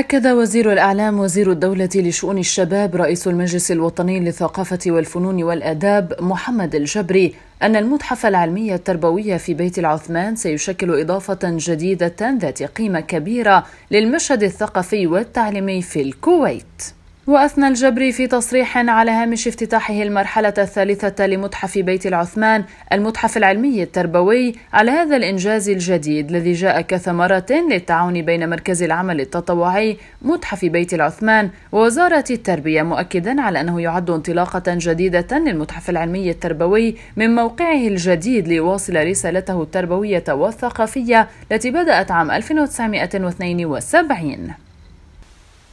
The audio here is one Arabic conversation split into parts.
أكد وزير الأعلام وزير الدولة لشؤون الشباب رئيس المجلس الوطني للثقافة والفنون والآداب محمد الجبري أن المتحف العلمي التربوي في بيت العثمان سيشكل إضافة جديدة ذات قيمة كبيرة للمشهد الثقافي والتعليمي في الكويت. وأثنى الجبري في تصريح على هامش افتتاحه المرحلة الثالثة لمتحف بيت العثمان المتحف العلمي التربوي على هذا الإنجاز الجديد الذي جاء كثمرة للتعاون بين مركز العمل التطوعي متحف بيت العثمان ووزارة التربية مؤكدا على أنه يعد انطلاقة جديدة للمتحف العلمي التربوي من موقعه الجديد ليواصل رسالته التربوية والثقافية التي بدأت عام 1972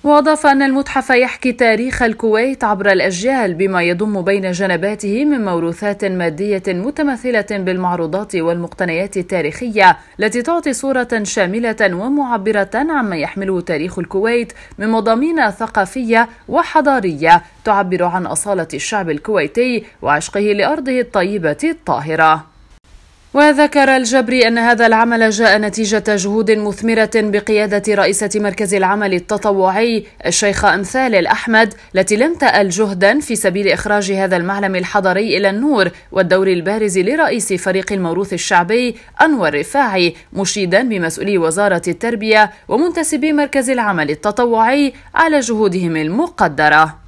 وأضاف أن المتحف يحكي تاريخ الكويت عبر الأجيال بما يضم بين جنباته من موروثات مادية متمثلة بالمعروضات والمقتنيات التاريخية التي تعطي صورة شاملة ومعبرة عما يحمله تاريخ الكويت من مضامين ثقافية وحضارية تعبر عن أصالة الشعب الكويتي وعشقه لأرضه الطيبة الطاهرة وذكر الجبري أن هذا العمل جاء نتيجة جهود مثمرة بقيادة رئيسة مركز العمل التطوعي الشيخة أمثال الأحمد التي لم تأل جهدا في سبيل إخراج هذا المعلم الحضري إلى النور والدور البارز لرئيس فريق الموروث الشعبي أنور رفاعي مشيدا بمسؤولي وزارة التربية ومنتسبي مركز العمل التطوعي على جهودهم المقدرة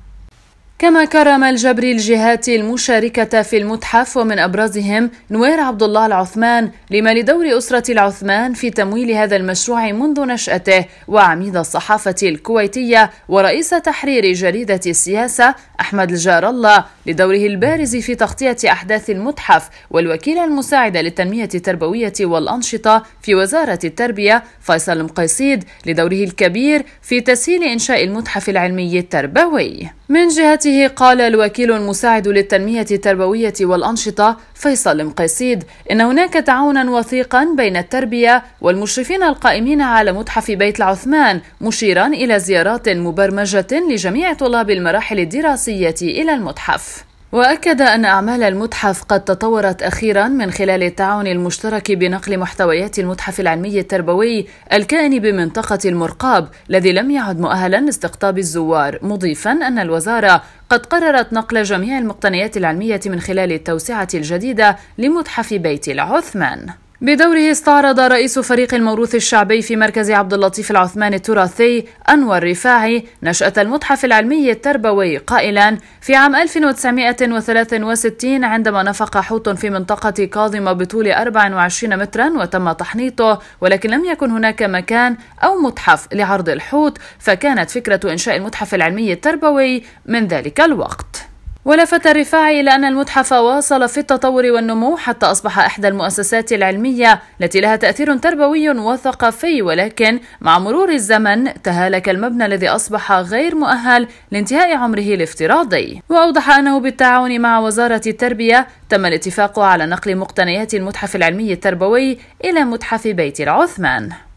كما كرم الجبري الجهات المشاركة في المتحف ومن أبرزهم نوير عبد الله العثمان لما لدور أسرة العثمان في تمويل هذا المشروع منذ نشأته وعميد الصحافة الكويتية ورئيس تحرير جريدة السياسة أحمد الجار الله لدوره البارز في تغطية أحداث المتحف والوكيل المساعد للتنمية التربوية والأنشطة في وزارة التربية فيصل المقيصيد لدوره الكبير في تسهيل إنشاء المتحف العلمي التربوي من جهته جلسته قال الوكيل المساعد للتنمية التربوية والأنشطة فيصل مقيسيد إن هناك تعاونا وثيقا بين التربية والمشرفين القائمين على متحف بيت العثمان مشيرا إلى زيارات مبرمجة لجميع طلاب المراحل الدراسية إلى المتحف واكد ان اعمال المتحف قد تطورت اخيرا من خلال التعاون المشترك بنقل محتويات المتحف العلمي التربوي الكائن بمنطقه المرقاب الذي لم يعد مؤهلا لاستقطاب الزوار مضيفا ان الوزاره قد قررت نقل جميع المقتنيات العلميه من خلال التوسعه الجديده لمتحف بيت العثمان بدوره استعرض رئيس فريق الموروث الشعبي في مركز عبد اللطيف العثمان التراثي أنور رفاعي نشأة المتحف العلمي التربوي قائلا في عام 1963 عندما نفق حوت في منطقة كاظمة بطول 24 مترا وتم تحنيطه ولكن لم يكن هناك مكان أو متحف لعرض الحوت فكانت فكرة إنشاء المتحف العلمي التربوي من ذلك الوقت ولفت الرفاعي إلى أن المتحف واصل في التطور والنمو حتى أصبح إحدى المؤسسات العلمية التي لها تأثير تربوي وثقافي ولكن مع مرور الزمن تهالك المبنى الذي أصبح غير مؤهل لانتهاء عمره الافتراضي وأوضح أنه بالتعاون مع وزارة التربية تم الاتفاق على نقل مقتنيات المتحف العلمي التربوي إلى متحف بيت العثمان